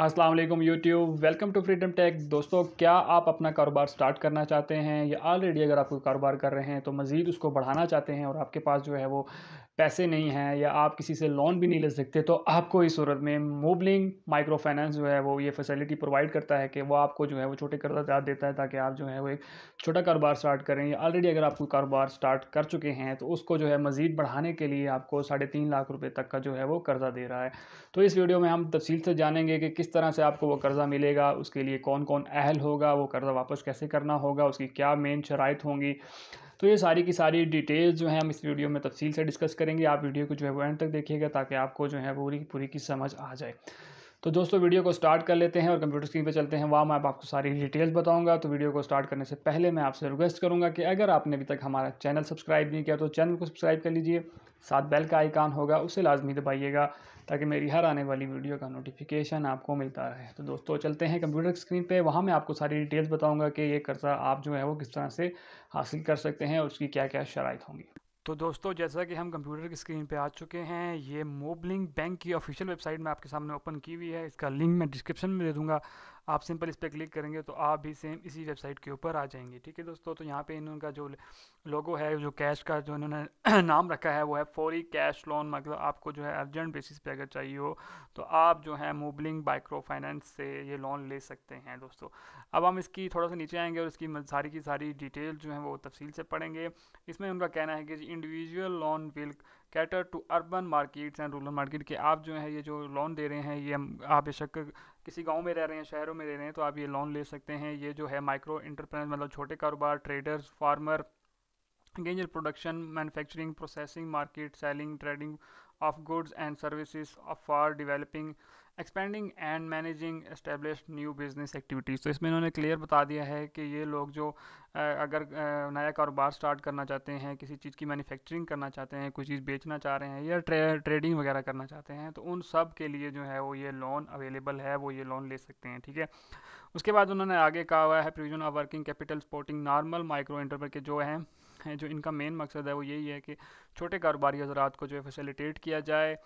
अस्सलाम वालेकुम YouTube welcome to Freedom Tech दोस्तों क्या आप अपना कारोबार स्टार्ट करना चाहते हैं या ऑलरेडी अगर आप कोई कारोबार कर रहे हैं तो मज़ीद उसको बढ़ाना चाहते हैं और आपके पास जो है वो पैसे नहीं हैं या आप किसी से लोन भी नहीं ले सकते तो आपको इस सूरत में मोबलिंग माइक्रो फाइनेंस जो है वो ये फैसिलिटी प्रोवाइड करता है कि वो आपको जो है वो छोटे कर्जा देता है ताकि आप जो है वो एक छोटा कारोबार स्टार्ट करें या ऑलरेडी अगर आप कोई कारोबार स्टार्ट कर चुके हैं तो उसको जो है मज़ीद बढ़ाने के लिए आपको साढ़े तीन लाख रुपये तक का जो है वो कर्ज़ा दे रहा है तो इस वीडियो में हम तफसील से जानेंगे कि किस तरह से आपको वो कर्ज़ा मिलेगा उसके लिए कौन कौन अहल होगा वो कर्ज़ा वापस कैसे करना होगा उसकी क्या मेन शराइ होंगी तो ये सारी की सारी डिटेल्स जो है हम इस वीडियो में तफसील से डिस्कस करेंगे आप वीडियो को जो है वो एंड तक देखिएगा ताकि आपको जो है पूरी पूरी की समझ आ जाए तो दोस्तों वीडियो को स्टार्ट कर लेते हैं और कंप्यूटर स्क्रीन पर चलते हैं वहाँ मैं आपको सारी डिटेल्स बताऊँगा तो वीडियो को स्टार्ट करने से पहले मैं आपसे रिक्वेस्ट करूँगा कि अगर आपने अभी तक हमारा चैनल सब्सक्राइब नहीं किया तो चैनल को सब्सक्राइब कर लीजिए साथ बेल का आइकान होगा उसे लाजमी दबाइएगा ताकि मेरी हर आने वाली वीडियो का नोटिफिकेशन आपको मिलता रहे तो दोस्तों चलते हैं कंप्यूटर स्क्रीन पर वहाँ मैं आपको सारी डिटेल्स बताऊँगा कि ये कर्जा आप जो है वो किस तरह से हासिल कर सकते हैं और उसकी क्या क्या शराइ होंगी तो दोस्तों जैसा कि हम कंप्यूटर की स्क्रीन पे आ चुके हैं ये मोबलिंग बैंक की ऑफिशियल वेबसाइट में आपके सामने ओपन की हुई है इसका लिंक मैं डिस्क्रिप्शन में दे दूंगा आप सिंपल इस पर क्लिक करेंगे तो आप भी सेम इसी वेबसाइट के ऊपर आ जाएंगे ठीक है दोस्तों तो यहाँ पे इनका जो लोगो है जो कैश का जो इन्होंने नाम रखा है वो है फौरी कैश लोन मतलब आपको जो है अर्जेंट बेसिस पे अगर चाहिए हो तो आप जो है मोबलिंग माइक्रो फाइनेंस से ये लोन ले सकते हैं दोस्तों अब हम इसकी थोड़ा सा नीचे आएंगे और इसकी सारी की सारी डिटेल जो है वो तफसील से पढ़ेंगे इसमें उनका कहना है कि individual loan will cater to urban markets and rural market के आप जो है ये जो लोन दे रहे हैं ये हम आप बेशक किसी गांव में रह रहे हैं शहरों में रह रहे हैं तो आप ये लोन ले सकते हैं ये जो है माइक्रो इंटरप्रेन मतलब छोटे कारोबार ट्रेडर्स फार्मर गेंजर production manufacturing processing market selling trading of goods and services for developing expanding and managing established new business activities तो इसमें इन्होंने क्लियर बता दिया है कि ये लोग जो अगर नया कारोबार स्टार्ट करना चाहते हैं किसी चीज़ की मैन्युफैक्चरिंग करना चाहते हैं कोई चीज़ बेचना चाह रहे हैं या ट्रे, ट्रेडिंग वगैरह करना चाहते हैं तो उन सब के लिए जो है वो ये लोन अवेलेबल है वो ये लोन ले सकते हैं ठीक है उसके बाद उन्होंने आगे कहा हुआ है provision of working capital supporting normal micro enterprise के जो हैं हैं जो इनका मेन मकसद है वो यही है कि छोटे कारोबारी हजरात को जो है फैसिलिटेट किया जाए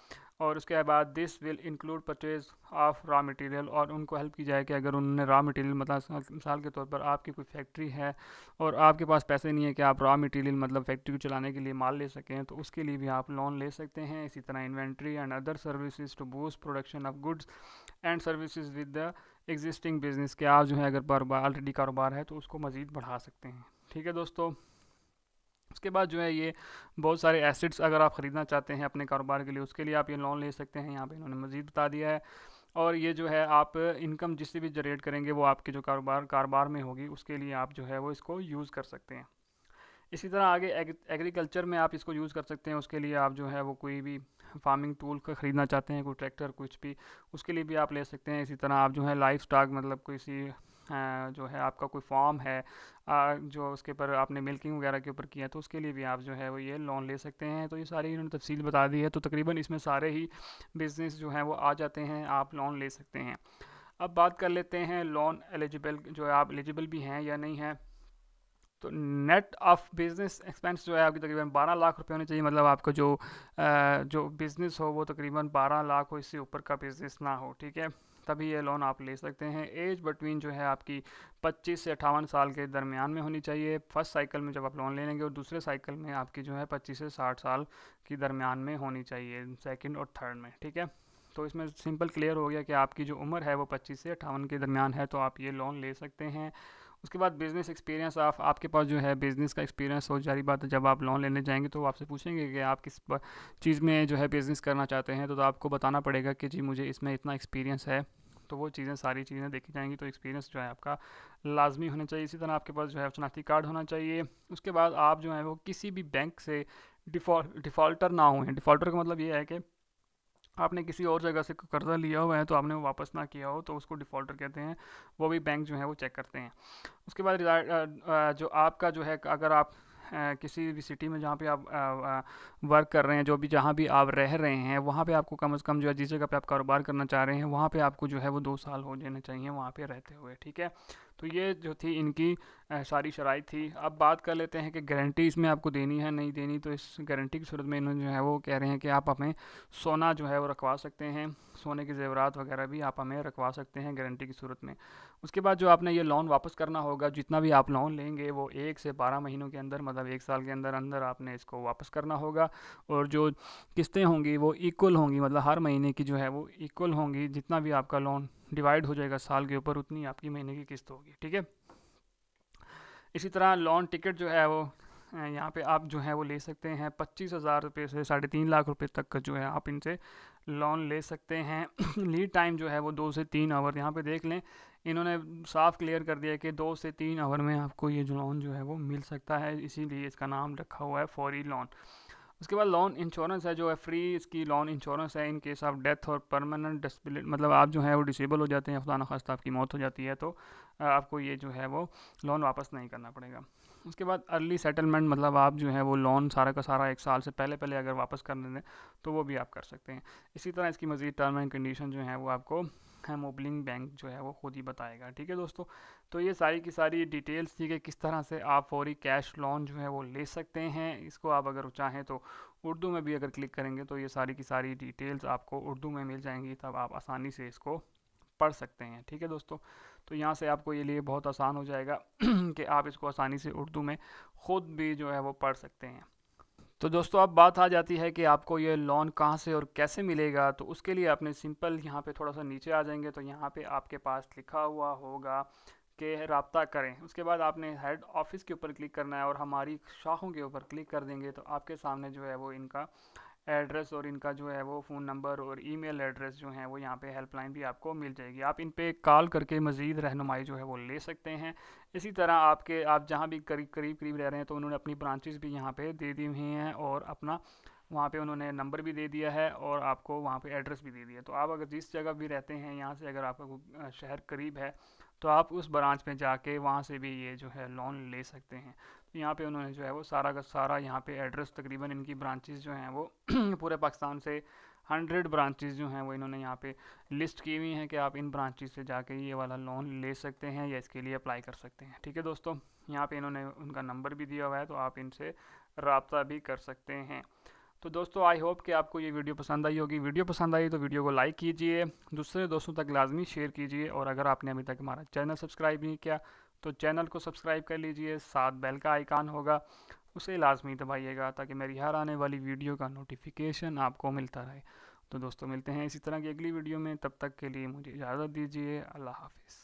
और उसके बाद this will include purchase of raw material और उनको हेल्प की जाए कि अगर उन्होंने रॉ मटेरियल मतलब मिसाल के तौर पर आपकी कोई फैक्ट्री है और आपके पास पैसे नहीं है कि आप रॉ मटेरियल मतलब फैक्ट्री को चलाने के लिए माल ले सकें तो उसके लिए भी आप लोन ले सकते हैं इसी तरह inventory and other services to boost production of goods and services with the existing business के आप जो है अगर ऑलरेडी कारोबार है तो उसको मज़ीद बढ़ा सकते हैं ठीक है दोस्तों उसके बाद जो है ये बहुत सारे एसिड्स अगर आप ख़रीदना चाहते हैं अपने कारोबार के लिए उसके लिए आप ये लोन ले सकते हैं यहाँ पे इन्होंने मज़ीद बता दिया है और ये जो है आप इनकम जिससे भी जनरेट करेंगे वो आपके जो कारोबार कारोबार में होगी उसके लिए आप जो है वो इसको यूज़ कर सकते हैं इसी तरह आगे एग्रीकल्चर में आप इसको यूज़ कर सकते हैं उसके लिए आप जो है वो कोई भी फार्मिंग टूल ख़रीदना चाहते हैं कोई ट्रैक्टर कुछ भी उसके लिए भी आप ले सकते हैं इसी तरह आप जो है लाइफ स्टॉक मतलब किसी जो है आपका कोई फॉर्म है जो उसके ऊपर आपने मिल्किंग वगैरह के ऊपर किया तो उसके लिए भी आप जो है वो ये लोन ले सकते हैं तो ये सारी इन्होंने तफसील बता दी है तो तकरीबन इसमें सारे ही बिज़नेस जो हैं वो आ जाते हैं आप लोन ले सकते हैं अब बात कर लेते हैं लोन एलिजिबल जो है आप एलिजिबल भी हैं या नहीं हैं तो नेट ऑफ बिज़नेस एक्सपेंस जो है आपकी तकरीबन 12 लाख रुपए होने चाहिए मतलब आपका जो आ, जो बिज़नेस हो वो तकरीबन 12 लाख हो इससे ऊपर का बिज़नेस ना हो ठीक है तभी ये लोन आप ले सकते हैं एज बिटवीन जो है आपकी 25 से अट्ठावन साल के दरमियान में होनी चाहिए फर्स्ट साइकिल में जब आप लोन ले लेंगे और दूसरे साइकिल में आपकी जो है 25 से 60 साल की दरमियान में होनी चाहिए सेकंड और थर्ड में ठीक है तो इसमें सिंपल क्लियर हो गया कि आपकी जो उम्र है वो पच्चीस से अट्ठावन के दरमियान है तो आप ये लोन ले सकते हैं उसके बाद बिज़नेस एक्सपीरियंस आप आपके पास जो है बिज़नेस का एक्सपीरियंस हो जारी बात है जब आप लोन लेने जाएंगे तो आपसे पूछेंगे कि आप किस चीज़ में जो है बिज़नेस करना चाहते हैं तो, तो आपको बताना पड़ेगा कि जी मुझे इसमें इतना एक्सपीरियंस है तो वो चीज़ें सारी चीज़ें देखी जाएंगी तो एक्सपीरियंस जो है आपका लाजमी होना चाहिए इसी तरह आपके पास जो है शनाख्ती कार्ड होना चाहिए उसके बाद आप जो है वो किसी भी बैंक से डिफ़ॉल्टर ना हुए डिफ़ॉल्टर का मतलब ये है कि आपने किसी और जगह से कर्जा लिया हुआ है तो आपने वो वापस ना किया हो तो उसको डिफ़ॉल्टर कहते हैं वो भी बैंक जो है वो चेक करते हैं उसके बाद जो आपका जो है अगर आप किसी भी सिटी में जहाँ पे आप वर्क कर रहे हैं जो भी जहाँ भी आप रह रहे हैं वहाँ पे आपको कम से कम जो है जिस जगह पे आप कारोबार करना चाह रहे हैं वहाँ पे आपको जो है वो दो साल हो जाने चाहिए वहाँ पे रहते हुए ठीक है तो ये जो थी इनकी सारी शराइ थी अब बात कर लेते हैं कि गारंटी इसमें आपको देनी है नहीं देनी तो इस गारंटी की सूरत में इन्होंने जो है वो कह रहे हैं कि आप हमें सोना जो है वो रखवा सकते हैं सोने के जेवरात वगैरह भी आप हमें रखवा सकते हैं गारंटी की सूरत में उसके बाद जो आपने ये लोन वापस करना होगा जितना भी आप लोन लेंगे वो एक से बारह महीनों के अंदर मतलब एक साल के अंदर अंदर आपने इसको वापस करना होगा और जो किस्तें होंगी वो इक्वल होंगी मतलब हर महीने की जो है वो इक्वल होंगी जितना भी आपका लोन डिवाइड हो जाएगा साल के ऊपर उतनी आपकी महीने की किस्त होगी ठीक है इसी तरह लोन टिकट जो है वो यहाँ पे आप जो है वो ले सकते हैं पच्चीस हज़ार रुपये से साढ़े तीन लाख रुपए तक का जो है आप इनसे लोन ले सकते हैं लीड टाइम जो है वो दो से तीन आवर यहाँ पे देख लें इन्होंने साफ क्लियर कर दिया कि दो से तीन आवर में आपको ये जो लोन जो है वो मिल सकता है इसीलिए इसका नाम रखा हुआ है फौरी लोन उसके बाद लोन इंश्योरेंस है जो है फ्री इसकी लोन इंश्योरेंस है इन केस ऑफ डेथ और परमानेंट डिसबिलिटी मतलब आप जो है वो डिसेबल हो जाते हैं खुदा नखास्त आपकी मौत हो जाती है तो आपको ये जो है वो लोन वापस नहीं करना पड़ेगा उसके बाद अर्ली सेटलमेंट मतलब आप जो है वो लोन सारा का सारा एक साल से पहले पहले अगर वापस कर दें तो वो भी आप कर सकते हैं इसी तरह इसकी मज़ीद टर्म एंड कंडीशन जो है वो आपको हम ओपनिंग बैंक जो है वो खुद ही बताएगा ठीक है दोस्तों तो ये सारी की सारी डिटेल्स थी कि किस तरह से आप फौरी कैश लोन जो है वो ले सकते हैं इसको आप अगर चाहें तो उर्दू में भी अगर क्लिक करेंगे तो ये सारी की सारी डिटेल्स आपको उर्दू में मिल जाएंगी तब आप आसानी से इसको पढ़ सकते हैं ठीक है दोस्तों तो यहाँ से आपको ये लिए बहुत आसान हो जाएगा कि आप इसको आसानी से उर्दू में ख़ुद भी जो है वो पढ़ सकते हैं तो दोस्तों अब बात आ जाती है कि आपको ये लोन कहाँ से और कैसे मिलेगा तो उसके लिए आपने सिंपल यहाँ पे थोड़ा सा नीचे आ जाएंगे तो यहाँ पे आपके पास लिखा हुआ होगा कि रबता करें उसके बाद आपने हेड ऑफिस के ऊपर क्लिक करना है और हमारी शाखों के ऊपर क्लिक कर देंगे तो आपके सामने जो है वो इनका एड्रेस और इनका जो है वो फ़ोन नंबर और ईमेल एड्रेस जो है वो यहाँ पे हेल्पलाइन भी आपको मिल जाएगी आप इन पे कॉल करके मज़ीद रहनुमाई जो है वो ले सकते हैं इसी तरह आपके आप जहाँ भी करीब करीब करीब रह रहे हैं तो उन्होंने अपनी ब्रांचेज़ भी यहाँ पे दे दी हुई हैं और अपना वहाँ पे उन्होंने नंबर भी दे दिया है और आपको वहाँ पे एड्रेस भी दे दिया तो आप अगर जिस जगह भी रहते हैं यहाँ से अगर आपका शहर करीब है तो आप उस ब्रांच में जाके वहाँ से भी ये जो है लोन ले सकते हैं तो यहाँ पे उन्होंने जो है वो सारा का सारा यहाँ पे एड्रेस तकरीबन इनकी ब्रांचेस जो हैं वो पूरे पाकिस्तान से हंड्रेड ब्रांचेज जो हैं वो इन्होंने यहाँ पे लिस्ट की हुई हैं कि आप इन ब्रांचेस से जाके ये वाला लोन ले सकते हैं या इसके लिए अप्लाई कर सकते हैं ठीक है दोस्तों यहाँ पर इन्होंने उनका नंबर भी दिया हुआ है तो आप इनसे रबता भी कर सकते हैं तो दोस्तों आई होप कि आपको ये वीडियो पसंद आई होगी वीडियो पसंद आई तो वीडियो को लाइक कीजिए दूसरे दोस्तों तक लाजमी शेयर कीजिए और अगर आपने अभी तक हमारा चैनल सब्सक्राइब नहीं किया तो चैनल को सब्सक्राइब कर लीजिए साथ बेल का आइकान होगा उसे लाजमी दबाइएगा ताकि मेरी हर आने वाली वीडियो का नोटिफिकेशन आपको मिलता रहे तो दोस्तों मिलते हैं इसी तरह की अगली वीडियो में तब तक के लिए मुझे इजाज़त दीजिए अल्लाह हाफिज़